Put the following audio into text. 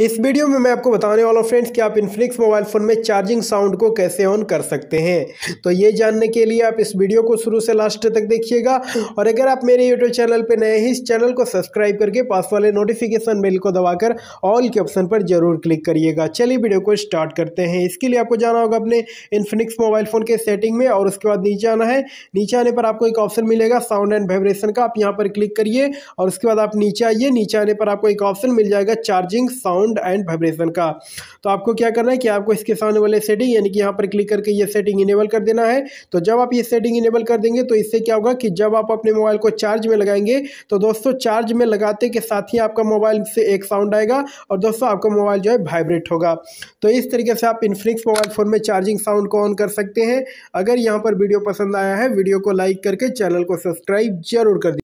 इस वीडियो में मैं आपको बताने वाला हूँ फ्रेंड्स कि आप इन्फिनिक्स मोबाइल फ़ोन में चार्जिंग साउंड को कैसे ऑन कर सकते हैं तो ये जानने के लिए आप इस वीडियो को शुरू से लास्ट तक देखिएगा और अगर आप मेरे यूट्यूब चैनल पर नए हैं इस चैनल को सब्सक्राइब करके पास वाले नोटिफिकेशन बिल को दबाकर ऑल के ऑप्शन पर जरूर क्लिक करिएगा चलिए वीडियो को स्टार्ट करते हैं इसके लिए आपको जाना होगा अपने इन्फिनिक्स मोबाइल फ़ोन के सेटिंग में और उसके बाद नीचे आना है नीचे आने पर आपको एक ऑप्शन मिलेगा साउंड एंड वाइब्रेशन का आप यहाँ पर क्लिक करिए और उसके बाद आप नीचे आइए नीचे आने पर आपको एक ऑप्शन मिल जाएगा charging sound sound and vibration का तो आपको क्या करना है कि आपको इसके सामने वाले सेटिंग यानी कि यहाँ पर क्लिक करके ये सेटिंग इनेबल कर देना है तो जब आप ये सेटिंग इनेबल कर देंगे तो इससे क्या होगा कि जब आप अपने मोबाइल को चार्ज में लगाएंगे तो दोस्तों चार्ज में लगाते के साथ ही आपका मोबाइल से एक साउंड आएगा और दोस्तों आपका मोबाइल जो है वाइब्रेट होगा तो इस तरीके से आप इनफ्लिक्स मोबाइल फ़ोन में चार्जिंग साउंड को ऑन कर सकते हैं अगर यहाँ पर वीडियो पसंद आया है वीडियो को लाइक करके चैनल को सब्सक्राइब जरूर कर